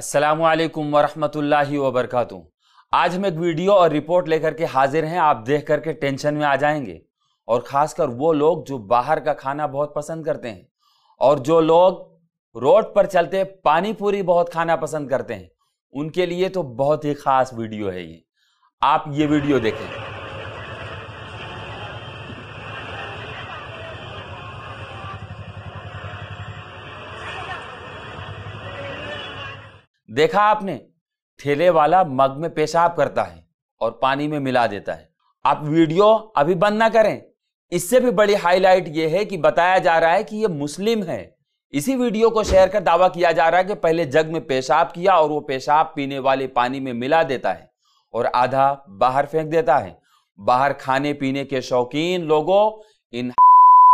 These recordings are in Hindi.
अस्सलाम वालेकुम वरहमतुल्लाहि वबरकातु आज हम एक वीडियो और रिपोर्ट लेकर के हाजिर हैं आप देख करके टेंशन में आ जाएंगे और ख़ासकर वो लोग जो बाहर का खाना बहुत पसंद करते हैं और जो लोग रोड पर चलते पानी पूरी बहुत खाना पसंद करते हैं उनके लिए तो बहुत ही ख़ास वीडियो है ये आप ये वीडियो देखें देखा आपने ठेले वाला मग में पेशाब करता है और पानी में मिला देता है आप वीडियो अभी बंद ना करें इससे भी बड़ी हाईलाइट यह है कि बताया जा रहा है कि यह मुस्लिम है इसी वीडियो को शेयर कर दावा किया जा रहा है कि पहले जग में पेशाब किया और वो पेशाब पीने वाले पानी में मिला देता है और आधा बाहर फेंक देता है बाहर खाने पीने के शौकीन लोगों इन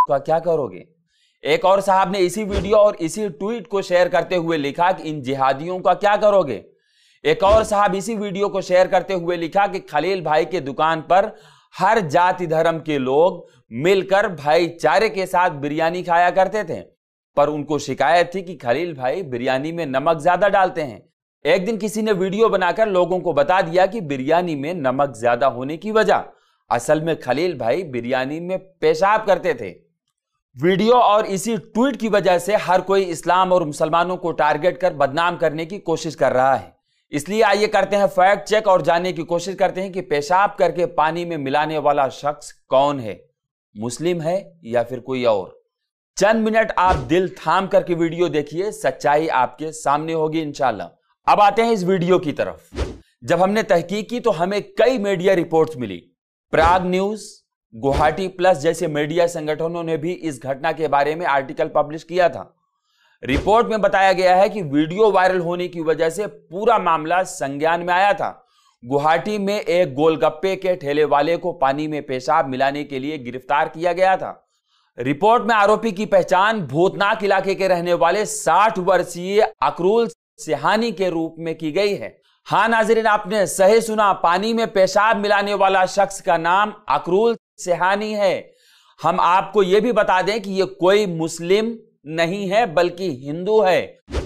का क्या करोगे एक और साहब ने इसी वीडियो और इसी ट्वीट को शेयर करते हुए लिखा कि इन जिहादियों का क्या करोगे एक और साहब इसी वीडियो को शेयर करते हुए लिखा कि खलील भाई के दुकान पर हर जाति धर्म के लोग मिलकर भाईचारे के साथ बिरयानी खाया करते थे पर उनको शिकायत थी कि खलील भाई बिरयानी में नमक ज्यादा डालते हैं एक दिन किसी ने वीडियो बनाकर लोगों को बता दिया कि बिरयानी में नमक ज्यादा होने की वजह असल में खलील भाई बिरयानी में पेशाब करते थे वीडियो और इसी ट्वीट की वजह से हर कोई इस्लाम और मुसलमानों को टारगेट कर बदनाम करने की कोशिश कर रहा है इसलिए आइए करते हैं फैक्ट चेक और जानने की कोशिश करते हैं कि पेशाब करके पानी में मिलाने वाला शख्स कौन है मुस्लिम है या फिर कोई और चंद मिनट आप दिल थाम करके वीडियो देखिए सच्चाई आपके सामने होगी इंशाला अब आते हैं इस वीडियो की तरफ जब हमने तहकीक की तो हमें कई मीडिया रिपोर्ट्स मिली प्राग न्यूज़ गुवाहाटी प्लस जैसे मीडिया संगठनों ने भी इस घटना के बारे में आर्टिकल पब्लिश किया था रिपोर्ट में बताया गया है कि वीडियो वायरल होने की वजह से पूरा मामला संज्ञान में आया था गुवाहाटी में एक गोलगप्पे के ठेले वाले को पानी में पेशाब मिलाने के लिए गिरफ्तार किया गया था रिपोर्ट में आरोपी की पहचान भूतनाक इलाके के रहने वाले 60 वर्षीय अक्रूल सिहानी के रूप में की गई है हाँ नाजरीन आपने सही सुना पानी में पेशाब मिलाने वाला शख्स का नाम अक्रूल सिहानी है हम आपको यह भी बता दें कि ये कोई मुस्लिम नहीं है बल्कि हिंदू है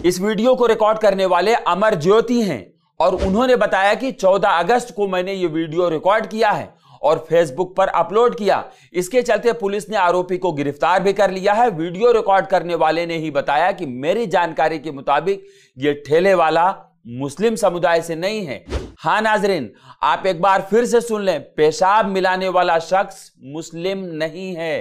इस वीडियो को रिकॉर्ड करने वाले अमर ज्योति हैं और उन्होंने बताया कि 14 अगस्त को मैंने ये वीडियो रिकॉर्ड किया है और फेसबुक पर अपलोड किया इसके चलते पुलिस ने आरोपी को गिरफ्तार भी कर लिया है वीडियो रिकॉर्ड करने वाले ने ही बताया कि मेरी जानकारी के मुताबिक ये ठेले वाला मुस्लिम समुदाय से नहीं है हाँ नाजरीन आप एक बार फिर से सुन लें पेशाब मिलाने वाला शख्स मुस्लिम नहीं है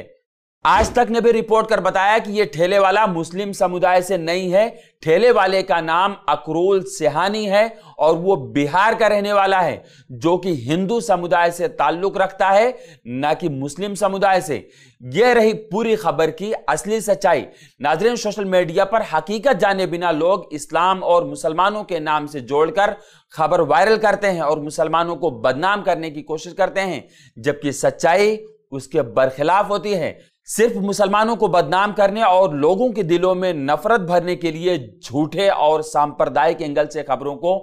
आज तक ने भी रिपोर्ट कर बताया कि ये ठेले वाला मुस्लिम समुदाय से नहीं है ठेले वाले का नाम अकरोल सिहानी है और वो बिहार का रहने वाला है जो कि हिंदू समुदाय से ताल्लुक रखता है ना कि मुस्लिम समुदाय से यह रही पूरी खबर की असली सच्चाई नाजरीन सोशल मीडिया पर हकीकत जाने बिना लोग इस्लाम और मुसलमानों के नाम से जोड़कर खबर वायरल करते हैं और मुसलमानों को बदनाम करने की कोशिश करते हैं जबकि सच्चाई उसके बरखिलाफ होती है सिर्फ मुसलमानों को बदनाम करने और लोगों के दिलों में नफरत भरने के लिए झूठे और सांप्रदायिक एंगल से खबरों को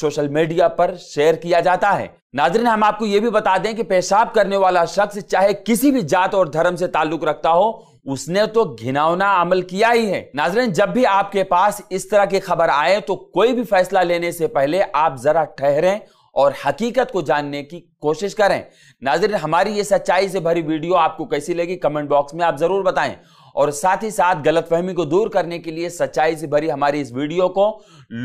सोशल मीडिया पर शेयर किया जाता है नाजरीन हम आपको यह भी बता दें कि पेशाब करने वाला शख्स चाहे किसी भी जात और धर्म से ताल्लुक रखता हो उसने तो घिनौना अमल किया ही है नाजरीन जब भी आपके पास इस तरह की खबर आए तो कोई भी फैसला लेने से पहले आप जरा ठहरें और हकीकत को जानने की कोशिश करें नाजरन हमारी ये सच्चाई से भरी वीडियो आपको कैसी लगी कमेंट बॉक्स में आप ज़रूर बताएं और साथ ही साथ गलतफहमी को दूर करने के लिए सच्चाई से भरी हमारी इस वीडियो को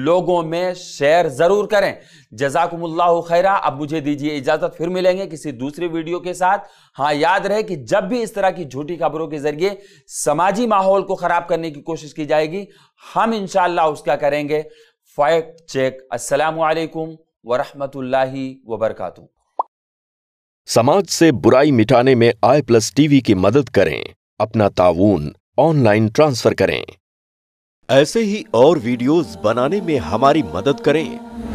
लोगों में शेयर ज़रूर करें जजाकुमल्ला खैरा अब मुझे दीजिए इजाज़त फिर मिलेंगे किसी दूसरी वीडियो के साथ हाँ याद रहे कि जब भी इस तरह की झूठी खबरों के जरिए समाजी माहौल को ख़राब करने की कोशिश की जाएगी हम इनशाला उसका करेंगे फैक्ट चेक असलकुम वरहमतुल्लाहि वबरकातु समाज से बुराई मिटाने में आई प्लस टीवी की मदद करें अपना ताउन ऑनलाइन ट्रांसफर करें ऐसे ही और वीडियोस बनाने में हमारी मदद करें